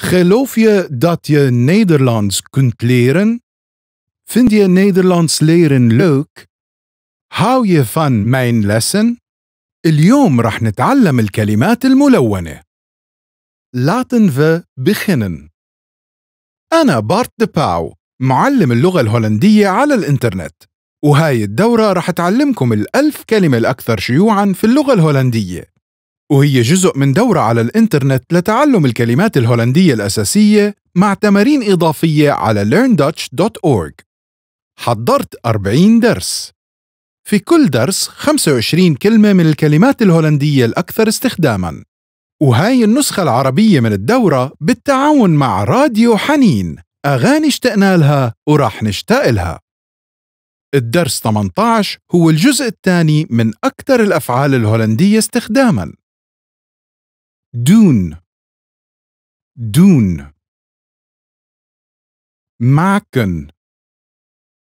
Geloof je dat je Nederlands kunt leren? Vind je Nederlands leren leuk؟ hou je van mijn lessen؟ اليوم راح نتعلم الكلمات الملونة. Laten we beginnen. أنا بارت دي باو معلم اللغة الهولندية على الإنترنت وهاي الدورة راح تعلمكم الألف كلمة الأكثر شيوعاً في اللغة الهولندية وهي جزء من دورة على الإنترنت لتعلم الكلمات الهولندية الأساسية مع تمارين إضافية على learndutch.org حضرت 40 درس في كل درس 25 كلمة من الكلمات الهولندية الأكثر استخداماً وهاي النسخة العربية من الدورة بالتعاون مع راديو حنين أغاني اشتقنا لها وراح نشتاق لها الدرس 18 هو الجزء الثاني من أكثر الأفعال الهولندية استخداماً دون دون maken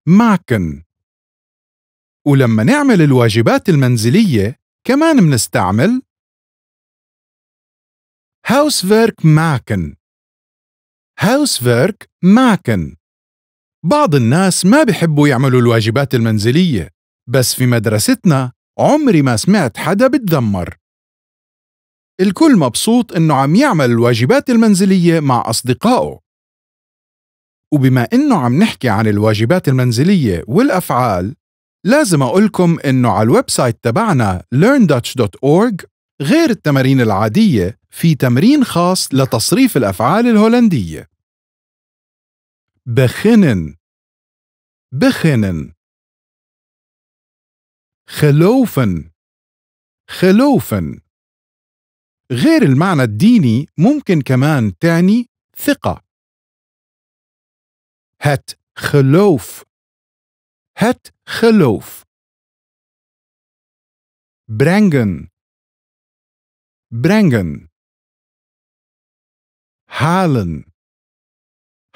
maken ولما نعمل الواجبات المنزلية كمان منستعمل housework maken housework maken بعض الناس ما بحبوا يعملوا الواجبات المنزلية بس في مدرستنا عمري ما سمعت حدا بتذمر الكل مبسوط إنه عم يعمل الواجبات المنزلية مع أصدقائه وبما إنه عم نحكي عن الواجبات المنزلية والأفعال لازم أقولكم إنه على الويب سايت تبعنا learndutch.org غير التمارين العادية في تمرين خاص لتصريف الأفعال الهولندية بخنن بخنن خلوفن خلوفن غير المعنى الديني ممكن كمان تعني ثقة هات خلوف هات خلوف برانجن برانجن هالن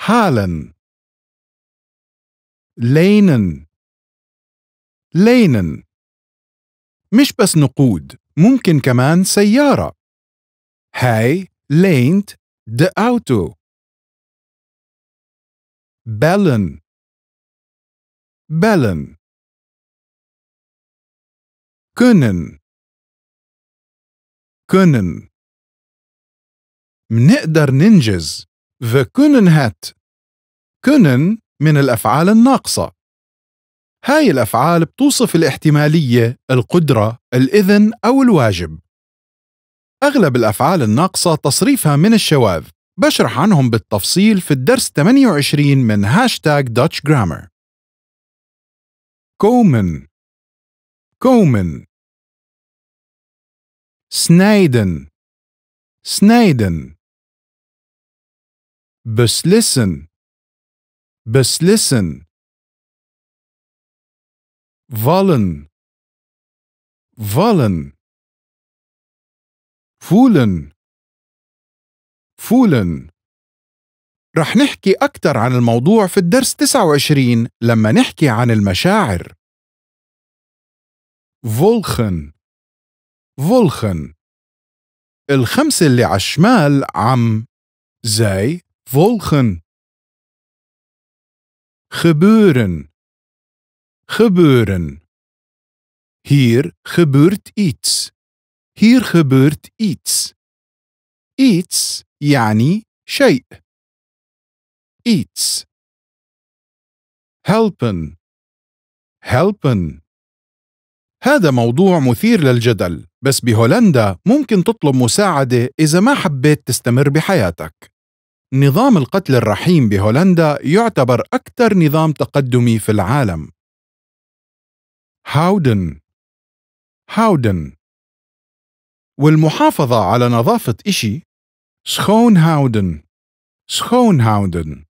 هالن لينن لينن مش بس نقود ممكن كمان سياره Hij leent de auto. Bellen. Bellen. Kunnen. Kunnen. منقدر ننجز فكونن هات كونن من الأفعال الناقصة هاي الأفعال بتوصف الاحتمالية القدرة الإذن أو الواجب أغلب الأفعال الناقصة تصريفها من الشواذ بشرح عنهم بالتفصيل في الدرس 28 من هاشتاج دوتش جرامر كومن كومن سنايدن سنايدن بسلسن بسلسن فالن فالن فولن فولن رح نحكي أكثر عن الموضوع في الدرس 29 لما نحكي عن المشاعر فولخن فولخن الخمسة اللي على الشمال عم زي فولخن خبورن خبورن هير خبرت إيتس Hier gebeurt iets. Iets يعني شيء. Iets. Helpen. Helpen. هذا موضوع مثير للجدل، بس بهولندا ممكن تطلب مساعدة إذا ما حبيت تستمر بحياتك. نظام القتل الرحيم بهولندا يعتبر أكثر نظام تقدمي في العالم. هاودن هاودن والمحافظة على نظافة إشي سخون هاودن سخون هاودن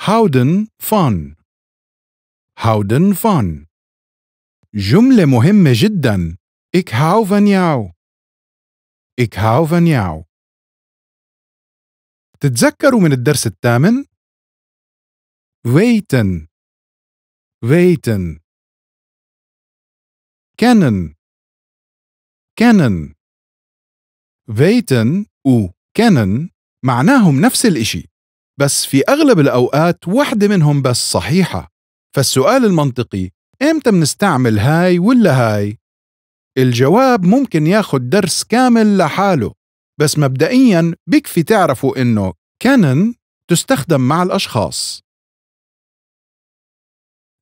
هاودن فان هاودن فان جملة مهمة جدا إك هاو فانياو إك هاو فانياو تتذكروا من الدرس الثامن؟ ويتن ويتن كانن كانن فيتن و kennen معناهم نفس الإشي بس في أغلب الأوقات وحدة منهم بس صحيحة فالسؤال المنطقي إمتى منستعمل هاي ولا هاي؟ الجواب ممكن ياخد درس كامل لحاله بس مبدئيا بكفي تعرفوا إنه كانن تستخدم مع الأشخاص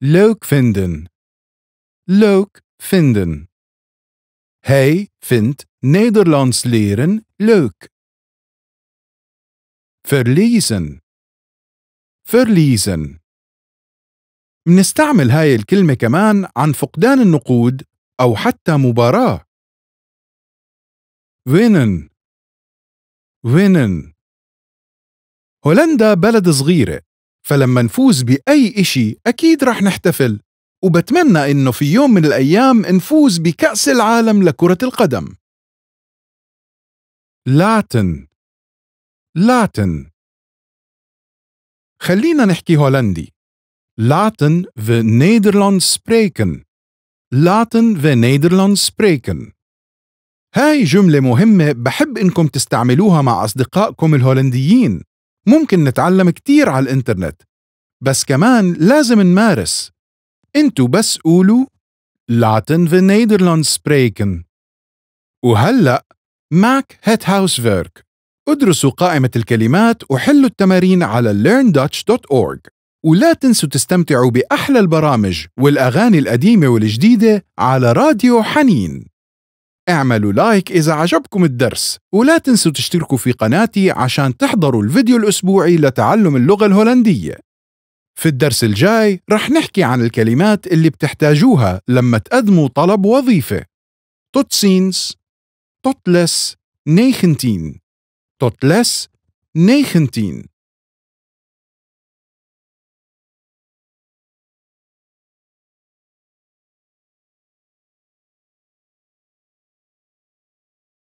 لوك فندن لوك فندن Hij vindt Nederlands leren leuk. verliezen verliezen بنستعمل هاي الكلمة كمان عن فقدان النقود أو حتى مباراة وينن وينن هولندا بلد صغيرة فلما نفوز بأي إشي أكيد رح نحتفل وبتمنى إنه في يوم من الأيام نفوز بكأس العالم لكرة القدم لاتن لاتن خلينا نحكي هولندي لاتن و نيدرلاند سبريكن لاتن و نيدرلاند سبريكن هاي جملة مهمة بحب إنكم تستعملوها مع أصدقائكم الهولنديين ممكن نتعلم كتير على الإنترنت بس كمان لازم نمارس انتو بس قولوا لاتن في نيدرلاند سبريكن وهلأ ماك هيت هاوس فيرك ادرسوا قائمة الكلمات وحلوا التمارين على learndutch.org ولا تنسوا تستمتعوا بأحلى البرامج والأغاني القديمة والجديدة على راديو حنين اعملوا لايك إذا عجبكم الدرس ولا تنسوا تشتركوا في قناتي عشان تحضروا الفيديو الأسبوعي لتعلم اللغة الهولندية في الدرس الجاي رح نحكي عن الكلمات اللي بتحتاجوها لما تقدموا طلب وظيفة تتسينس تطلس نيخنتين تطلس نيخنتين